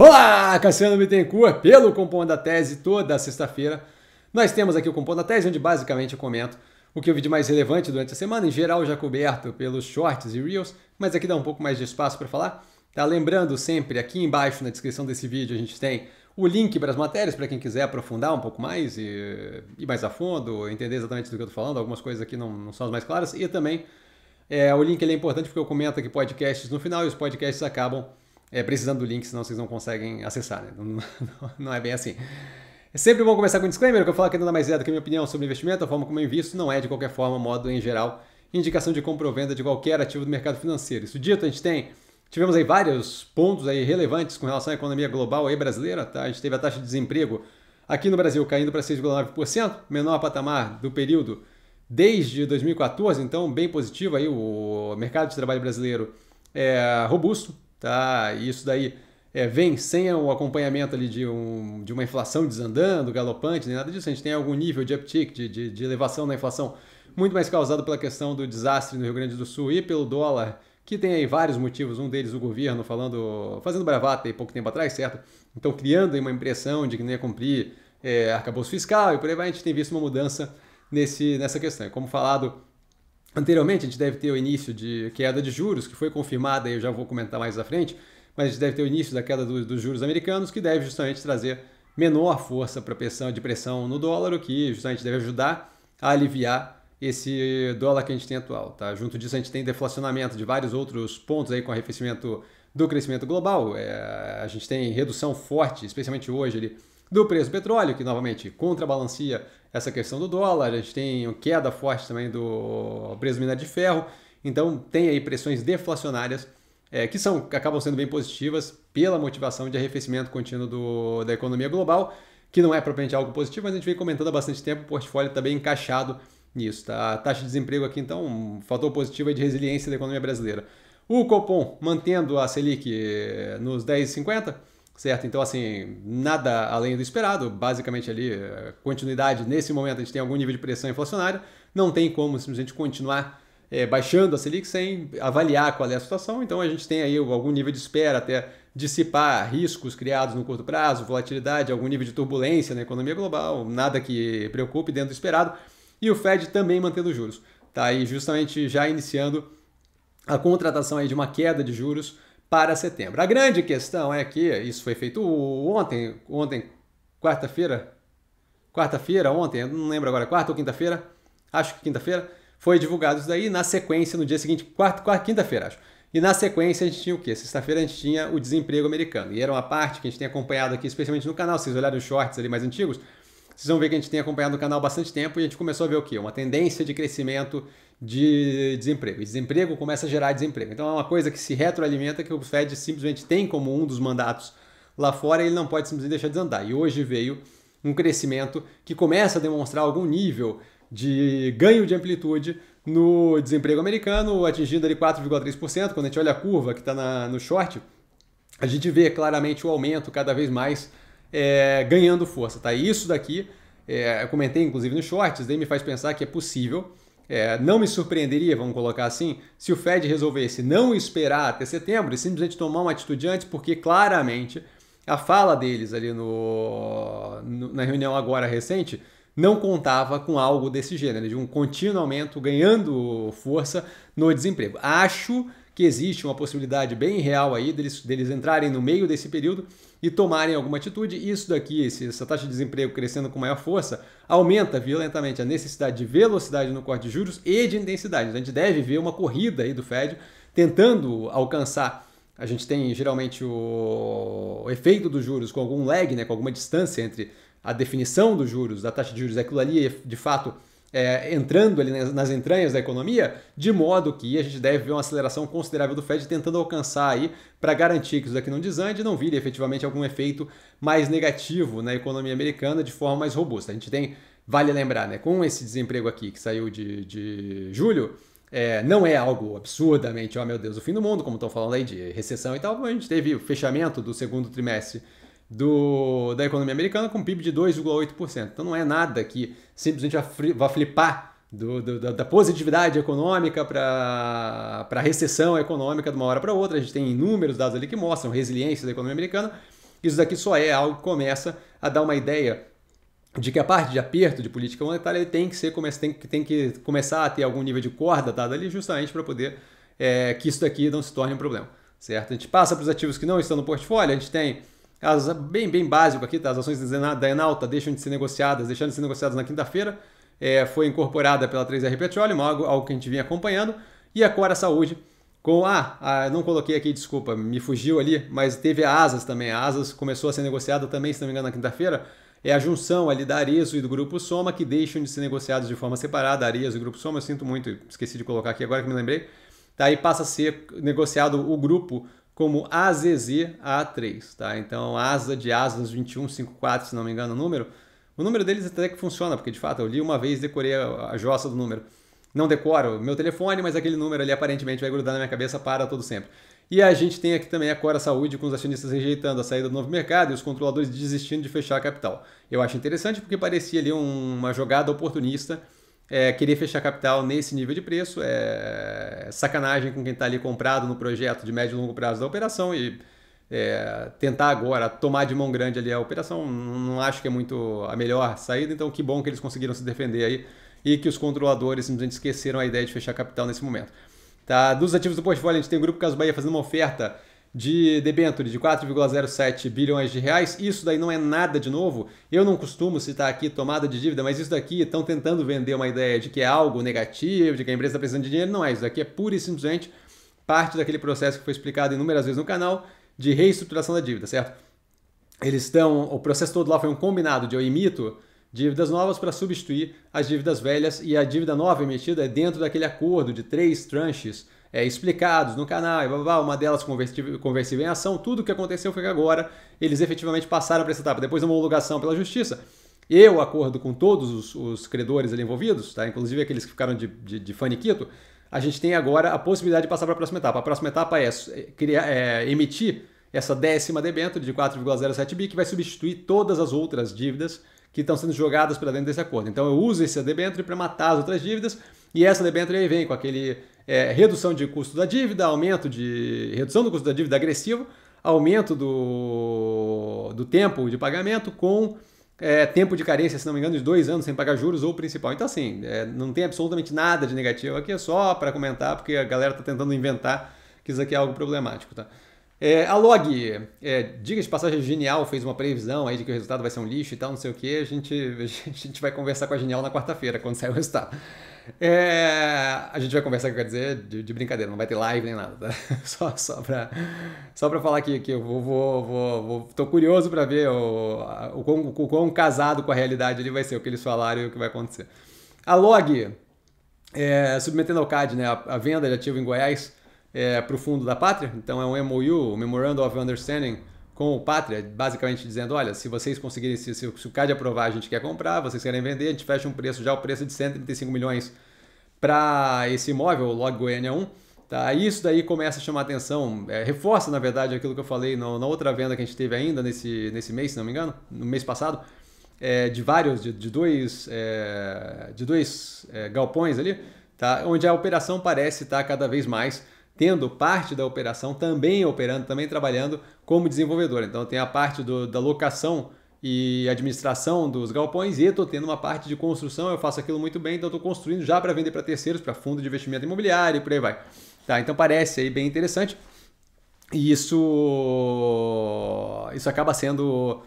Olá, Cassiano Bittencourt, pelo Compondo da Tese, toda sexta-feira. Nós temos aqui o Compondo da Tese, onde basicamente eu comento o que eu vi de mais relevante durante a semana, em geral já coberto pelos shorts e reels, mas aqui dá um pouco mais de espaço para falar. Tá lembrando sempre, aqui embaixo na descrição desse vídeo a gente tem o link para as matérias para quem quiser aprofundar um pouco mais e ir mais a fundo, entender exatamente do que eu estou falando, algumas coisas aqui não, não, são as mais claras, e também é, o link é importante porque eu comento aqui podcasts no final e os podcasts acabam é, precisando do link, senão vocês não conseguem acessar. Né? Não, não, não, é bem assim. É sempre bom começar com um disclaimer, que eu falo que é nada mais é do que a minha opinião sobre investimento, a forma como eu invisto não é, de qualquer forma, modo em geral, indicação de compra ou venda de qualquer ativo do mercado financeiro. Isso dito, a gente tem Tivemos aí vários pontos aí relevantes com relação à economia global e brasileira. Tá? A gente teve a taxa de desemprego aqui no Brasil caindo para 6,9%, menor patamar do período desde 2014, então bem positivo aí o mercado de trabalho brasileiro é robusto, tá? E isso daí é, vem sem o acompanhamento ali de, um, de uma inflação desandando, galopante, nem nada disso. A gente tem algum nível de uptick, de, de, de elevação na inflação, muito mais causado pela questão do desastre no Rio Grande do Sul e pelo dólar, que tem aí vários motivos, um deles o governo falando, fazendo bravata aí pouco tempo atrás, certo? Então criando aí uma impressão de que não ia cumprir é, arcabouço fiscal e por aí vai, a gente tem visto uma mudança nesse, nessa questão. Como falado, Anteriormente, a gente deve ter o início de queda de juros, que foi confirmada, e eu já vou comentar mais à frente, mas a gente deve ter o início da queda dos juros americanos, que deve justamente trazer menor força para pressão de pressão no dólar, o que justamente deve ajudar a aliviar esse dólar que a gente tem atual. Tá? Junto disso, a gente tem deflacionamento de vários outros pontos aí com arrefecimento do crescimento global. É, a gente tem redução forte, especialmente hoje, ali, do preço do petróleo, que novamente contrabalancia essa questão do dólar, a gente tem queda forte também do preço mineral minério de ferro, então tem aí pressões deflacionárias é, que são que acabam sendo bem positivas pela motivação de arrefecimento contínuo do, da economia global, que não é propriamente algo positivo, mas a gente vem comentando há bastante tempo, o portfólio está bem encaixado nisso. Tá? A taxa de desemprego aqui, então, um fator positivo é de resiliência da economia brasileira. O Copom mantendo a Selic eh, nos 10,50%, Certo? Então, assim, nada além do esperado, basicamente ali, eh, continuidade nesse momento, a gente tem algum nível de pressão inflacionária, não tem como simplesmente continuar é, baixando a Selic sem avaliar qual é a situação, então a gente tem aí algum nível de espera até dissipar riscos criados no curto prazo, volatilidade, algum nível de turbulência na economia global, nada que preocupe dentro do esperado, e o Fed também mantendo juros. Tá aí justamente já iniciando a contratação aí de uma queda de juros para setembro. A grande questão é que isso foi feito ontem, ontem, quarta-feira, quarta-feira, ontem, não lembro agora, quarta ou quinta-feira, acho que quinta-feira, foi divulgado isso daí. Na sequência, no dia seguinte, quarta, quarta quinta-feira, acho. E na sequência a gente tinha o quê? Sexta-feira a gente tinha o desemprego americano. E era uma parte que a gente tem acompanhado aqui, especialmente no canal. Se vocês olharam os shorts ali mais antigos, vocês vão ver que a gente tem acompanhado o canal há bastante tempo e a gente começou a ver o quê? Uma tendência de crescimento de desemprego. E desemprego começa a gerar desemprego. Então é uma coisa que se retroalimenta, que o Fed simplesmente tem como um dos mandatos lá fora e ele não pode simplesmente deixar desandar. E hoje veio um crescimento que começa a demonstrar algum nível de ganho de amplitude no desemprego americano, atingindo ali 4,3%. Quando a gente olha a curva que está no short, a gente vê claramente o aumento cada vez mais é, ganhando força, tá? isso daqui, é, eu comentei inclusive nos shorts, daí me faz pensar que é possível. É, não me surpreenderia, vamos colocar assim, se o Fed resolvesse não esperar até setembro e simplesmente tomar uma atitude antes, porque claramente a fala deles ali no, no na reunião agora recente não contava com algo desse gênero, de um contínuo aumento ganhando força no desemprego. Acho que existe uma possibilidade bem real aí deles, deles entrarem no meio desse período e tomarem alguma atitude. isso daqui, essa taxa de desemprego crescendo com maior força, aumenta violentamente a necessidade de velocidade no corte de juros e de intensidade. A gente deve ver uma corrida aí do Fed tentando alcançar a gente tem geralmente o, efeito dos juros com algum lag, né, com alguma distância entre a definição dos juros, da taxa de juros, é aquilo ali é, de fato é, entrando ali nas entranhas da economia, de modo que a gente deve ver uma aceleração considerável do Fed tentando alcançar aí para garantir que isso daqui não desande e não vire efetivamente algum efeito mais negativo na economia americana de forma mais robusta. A gente tem, vale lembrar, né, com esse desemprego aqui que saiu de, de julho, é, não é algo absurdamente, oh meu Deus, o fim do mundo, como estão falando aí de recessão e tal, a gente teve o fechamento do segundo trimestre do, da economia americana com PIB de 2,8%. Então não é nada que simplesmente vá flipar do, do, da, positividade econômica para a recessão econômica de uma hora para outra. A gente tem inúmeros dados ali que mostram resiliência da economia americana. Isso daqui só é algo que começa a dar uma ideia de que a parte de aperto de política monetária tem que ser tem, tem que começar a ter algum nível de corda dada ali justamente para poder é, que isso daqui não se torne um problema, certo? A gente passa para os ativos que não estão no portfólio, a gente tem as, bem, bem básico aqui, tá? As ações da Enalta deixam de ser negociadas, deixando de ser negociadas na quinta-feira. É, foi incorporada pela 3R Petroleum, algo, algo que a gente vinha acompanhando. E a Cora Saúde, com ah, ah, não coloquei aqui, desculpa, me fugiu ali, mas teve a Asas também. A Asas começou a ser negociada também, se não me engano, na quinta-feira. É a junção ali da Arezo e do Grupo Soma que deixam de ser negociados de forma separada. Arezo e Grupo Soma, eu sinto muito, esqueci de colocar aqui agora que me lembrei. Daí passa a ser negociado o grupo como AZZA3, tá? Então, asa de asas 2154, se não me engano, o número. O número deles até que funciona, porque de fato eu li uma vez e decorei a, a jossa do número. Não decoro meu telefone, mas aquele número ali aparentemente vai grudar na minha cabeça para todo sempre. E a gente tem aqui também a Cora Saúde, com os acionistas rejeitando a saída do novo mercado e os controladores desistindo de fechar a capital. Eu acho interessante porque parecia ali um, uma jogada oportunista é, querer fechar capital nesse nível de preço é sacanagem com quem está ali comprado no projeto de médio e longo prazo da operação e é, tentar agora tomar de mão grande ali a operação, não acho que é muito a melhor saída, então que bom que eles conseguiram se defender aí e que os controladores simplesmente esqueceram a ideia de fechar capital nesse momento. Tá? Dos ativos do portfólio, a gente tem o Grupo Caso Bahia fazendo uma oferta de debênture de 4,07 bilhões de reais. Isso daí não é nada de novo. Eu não costumo citar aqui tomada de dívida, mas isso daqui estão tentando vender uma ideia de que é algo negativo, de que a empresa está precisando de dinheiro. Não é, isso daqui é pura e simplesmente parte daquele processo que foi explicado inúmeras vezes no canal de reestruturação da dívida, certo? Eles estão, o processo todo lá foi um combinado de eu emito dívidas novas para substituir as dívidas velhas e a dívida nova emitida é dentro daquele acordo de três tranches é, explicados no canal, e blá, blá, blá, uma delas conversiva em ação, tudo o que aconteceu foi que agora eles efetivamente passaram para essa etapa. Depois da homologação pela justiça, eu acordo com todos os, os credores ali envolvidos, tá? inclusive aqueles que ficaram de, de, de faniquito, a gente tem agora a possibilidade de passar para a próxima etapa. A próxima etapa é, é criar, é emitir essa décima debênture de 4,07 bi, que vai substituir todas as outras dívidas que estão sendo jogadas para dentro desse acordo. Então eu uso esse debênture para matar as outras dívidas, e essa debênture aí vem com aquele é, redução de custo da dívida, aumento de. redução do custo da dívida agressivo, aumento do, do tempo de pagamento com é, tempo de carência, se não me engano, de dois anos sem pagar juros ou principal. Então, assim, é, não tem absolutamente nada de negativo aqui, é só para comentar, porque a galera está tentando inventar que isso aqui é algo problemático. Tá? É, a Log, é, diga de passagem, Genial fez uma previsão aí de que o resultado vai ser um lixo e tal, não sei o que. A gente, a gente vai conversar com a Genial na quarta-feira, quando sair o resultado. É, a gente vai conversar, quer dizer, de, de, brincadeira, não vai ter live nem nada, tá? Só, só, pra, só pra falar que, que eu vou, vou, vou, vou tô curioso pra ver o, o, quão, o quão casado com a realidade ele vai ser, o que eles falaram e o que vai acontecer. A Log, é, submetendo ao CAD né, a, a, venda de ativo em Goiás é, para o Fundo da Pátria, então é um MOU, Memorandum of Understanding, com o Pátria, basicamente dizendo: olha, se vocês conseguirem, se, se, se o CAD aprovar, a gente quer comprar, vocês querem vender, a gente fecha um preço já, o preço é de 135 milhões para esse imóvel, o Log Goiânia 1. Tá? Isso daí começa a chamar atenção, é, reforça, na verdade, aquilo que eu falei no, na outra venda que a gente teve ainda nesse, nesse mês, se não me engano, no mês passado, é, de vários, de, de dois, é, de dois é, galpões ali, tá? onde a operação parece estar cada vez mais tendo parte da operação também operando, também trabalhando como desenvolvedor. Então tem a parte do, da locação e administração dos galpões e estou tendo uma parte de construção, eu faço aquilo muito bem, então estou construindo já para vender para terceiros, para fundo de investimento imobiliário e por aí vai. Tá, então parece aí bem interessante. E isso, isso acaba sendo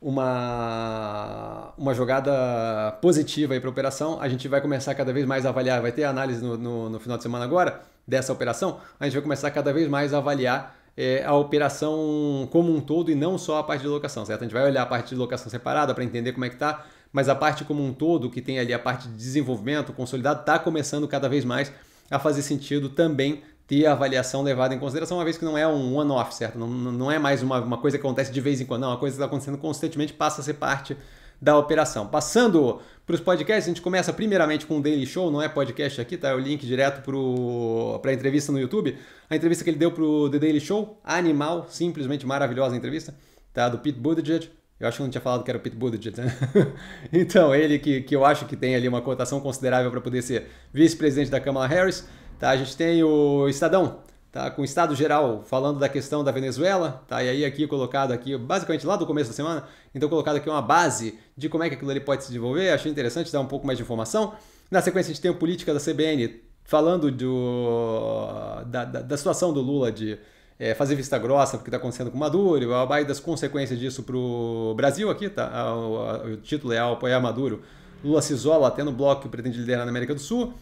uma, uma jogada positiva para a operação. A gente vai começar cada vez mais a avaliar, vai ter análise no, no, no final de semana agora dessa operação, a gente vai começar cada vez mais a avaliar é, a operação como um todo e não só a parte de locação, certo? A gente vai olhar a parte de locação separada para entender como é que está, mas a parte como um todo, que tem ali a parte de desenvolvimento consolidado, está começando cada vez mais a fazer sentido também ter a avaliação levada em consideração, uma vez que não é um one-off, certo? Não, não é mais uma, uma coisa que acontece de vez em quando, não, uma coisa que está acontecendo constantemente passa a ser parte da operação. Passando para os podcasts, a gente começa primeiramente com o Daily Show, não é podcast aqui, tá? É o link direto para a entrevista no YouTube. A entrevista que ele deu para o The Daily Show, animal, simplesmente maravilhosa entrevista, tá? Do Pete Buttigieg. Eu acho que não tinha falado que era o Pete Buttigieg, né? então, é ele que, que eu acho que tem ali uma cotação considerável para poder ser vice-presidente da Kamala Harris, tá? A gente tem o Estadão, tá? com o Estado Geral falando da questão da Venezuela, tá? e aí aqui colocado aqui, basicamente lá do começo da semana, então colocado aqui uma base de como é que aquilo ali pode se desenvolver, achei interessante dar um pouco mais de informação. Na sequência a gente tem o Política da CBN falando do, da, da, da situação do Lula de é, fazer vista grossa porque está acontecendo com Maduro, blá, e das consequências disso para o Brasil aqui, tá? o, o título é Apoiar Maduro, Lula se isola até no bloco que pretende liderar na América do Sul.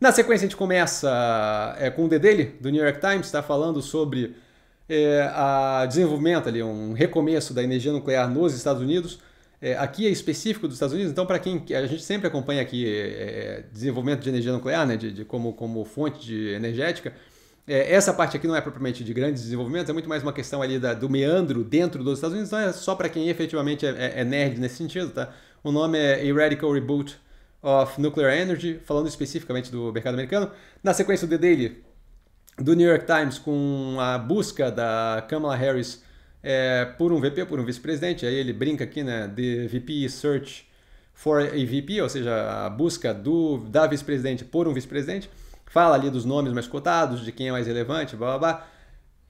Na sequência, a gente começa é, com o The Daily, do New York Times, está falando sobre é, a desenvolvimento ali, um recomeço da energia nuclear nos Estados Unidos. É, aqui é específico dos Estados Unidos, então para quem a gente sempre acompanha aqui é, é, desenvolvimento de energia nuclear, né, de, de como, como fonte de energética, é, essa parte aqui não é propriamente de grandes desenvolvimentos, é muito mais uma questão ali da, do meandro dentro dos Estados Unidos, então é só para quem efetivamente é, é, é, nerd nesse sentido, tá? O nome é A Radical Reboot of Nuclear Energy, falando especificamente do mercado americano. Na sequência, o The Daily do New York Times com a busca da Kamala Harris é, por um VP, por um vice-presidente. Aí ele brinca aqui, né? The VP Search for a VP, ou seja, a busca do, da vice-presidente por um vice-presidente. Fala ali dos nomes mais cotados, de quem é mais relevante, blá blá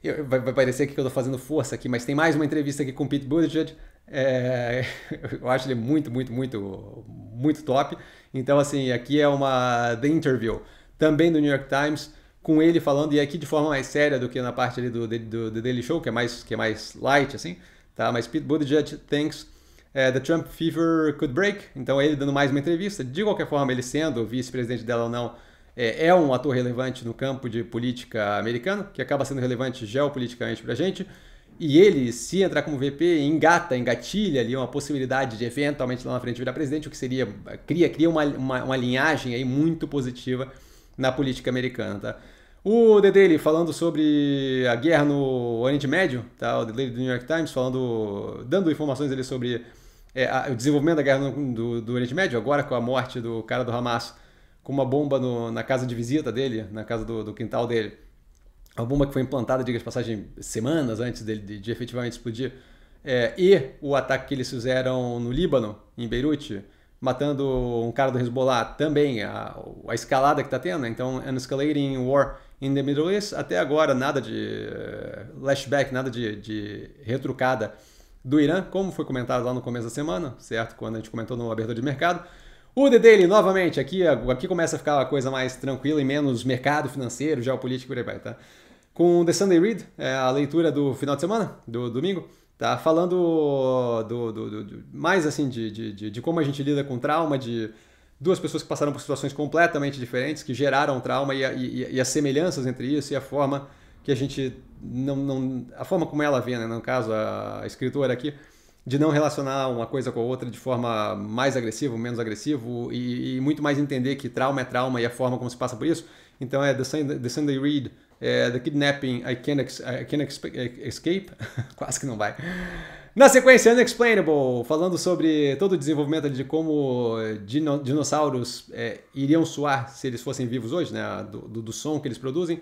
blá. vai, vai parecer que eu estou fazendo força aqui, mas tem mais uma entrevista aqui com Pete Buttigieg. É, eu acho ele muito, muito, muito, muito top. Então, assim, aqui é uma The Interview, também do New York Times, com ele falando, e aqui de forma mais séria do que na parte ali do, do, do Daily Show, que é mais, que é mais light, assim, tá? Mas Pete Buttigieg thinks é, the Trump fever could break. Então, ele dando mais uma entrevista. De qualquer forma, ele sendo vice-presidente dela ou não, é, é um ator relevante no campo de política americana, que acaba sendo relevante geopoliticamente pra gente e ele, se entrar como VP, engata, engatilha ali uma possibilidade de eventualmente lá na frente virar presidente, o que seria, cria, cria uma, uma, uma linhagem aí muito positiva na política americana, tá? O The Daily falando sobre a guerra no Oriente Médio, tá? o The Daily do New York Times falando, dando informações ali sobre é, a, o desenvolvimento da guerra no, do, do, Oriente Médio, agora com a morte do cara do Hamas com uma bomba no, na casa de visita dele, na casa do, do quintal dele a bomba que foi implantada, diga de passagem, semanas antes dele, de, de efetivamente explodir, é, e o ataque que eles fizeram no Líbano, em Beirute, matando um cara do Hezbollah também, a, a escalada que está tendo, né? então, an escalating war in the Middle East, até agora nada de uh, lashback, nada de, de retrucada do Irã, como foi comentado lá no começo da semana, certo? Quando a gente comentou no abertura de mercado. O The Daily, novamente, aqui, aqui começa a ficar uma coisa mais tranquila e menos mercado financeiro, geopolítico e por aí vai, tá? com The Sunday Read, é a leitura do final de semana, do domingo, tá falando do, do, do mais assim de, de, de, como a gente lida com trauma, de duas pessoas que passaram por situações completamente diferentes, que geraram trauma e, e, e as semelhanças entre isso e a forma que a gente não, não a forma como ela vê, né, no caso a escritora aqui, de não relacionar uma coisa com a outra de forma mais agressiva, menos agressivo e, e muito mais entender que trauma é trauma e a forma como se passa por isso. Então é The Sunday, The Sunday Read é, The Kidnapping I Can't, I can't Escape, quase que não vai. Na sequência, Unexplainable, falando sobre todo o desenvolvimento de como eh, dino, dinossauros é, iriam suar se eles fossem vivos hoje, né? Do, do, do som que eles produzem.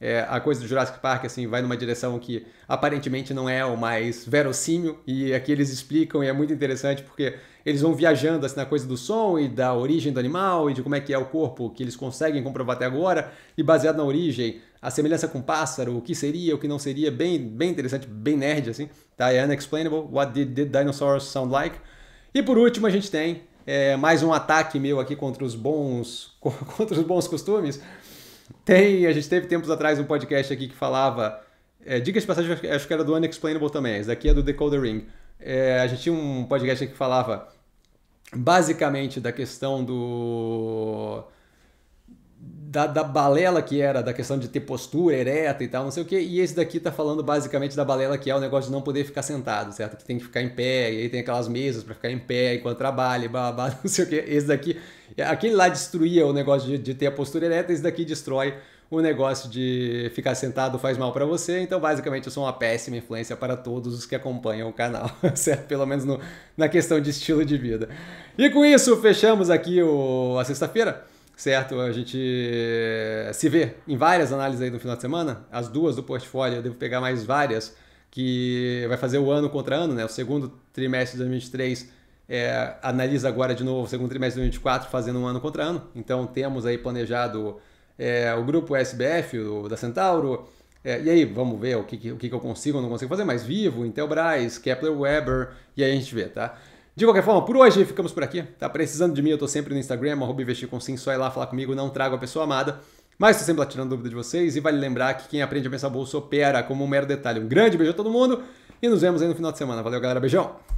É, a coisa do Jurassic Park assim vai numa direção que aparentemente não é o mais verossímil e aqui eles explicam e é muito interessante porque eles vão viajando assim na coisa do som e da origem do animal e de como é que é o corpo que eles conseguem comprovar até agora e baseado na origem a semelhança com o pássaro o que seria o que não seria bem bem interessante bem nerd assim tá é unexplainable what did, dinosaurs sound like e por último a gente tem é, mais um ataque meu aqui contra os bons contra os bons costumes tem, a gente teve tempos atrás um podcast aqui que falava. É, dicas de passagem, acho que era do Unexplainable também, esse daqui é do Decoder Ring. É, a gente tinha um podcast aqui que falava basicamente da questão do da, da, balela que era, da questão de ter postura ereta e tal, não sei o que, e esse daqui tá falando basicamente da balela que é o negócio de não poder ficar sentado, certo? Que tem que ficar em pé, e aí tem aquelas mesas para ficar em pé enquanto trabalha, babá não sei o que. Esse daqui, aquele lá destruía o negócio de, de ter a postura ereta, esse daqui destrói o negócio de ficar sentado faz mal para você, então basicamente eu sou uma péssima influência para todos os que acompanham o canal, certo? Pelo menos no, na questão de estilo de vida. E com isso, fechamos aqui o, a sexta-feira certo? A gente eh, se vê em várias análises aí no final de semana, as duas do portfólio, eu devo pegar mais várias, que vai fazer o ano contra ano, né? O segundo trimestre de 2023 é, eh, analisa agora de novo o segundo trimestre de 2024, fazendo um ano contra ano. Então temos aí planejado é, o grupo SBF, o da Centauro, é, e aí vamos ver o que, o que eu consigo ou não consigo fazer, Mais Vivo, Intelbras, Kepler Weber, e aí a gente vê, tá? De qualquer forma, por hoje ficamos por aqui. Tá precisando de mim, eu tô sempre no Instagram, arroba investir com sim, só ir lá falar comigo, não trago a pessoa amada. Mas tô sempre lá tirando dúvida de vocês e vale lembrar que quem aprende a pensar bolsa opera como um mero detalhe. Um grande beijo a todo mundo e nos vemos aí no final de semana. Valeu, galera. Beijão!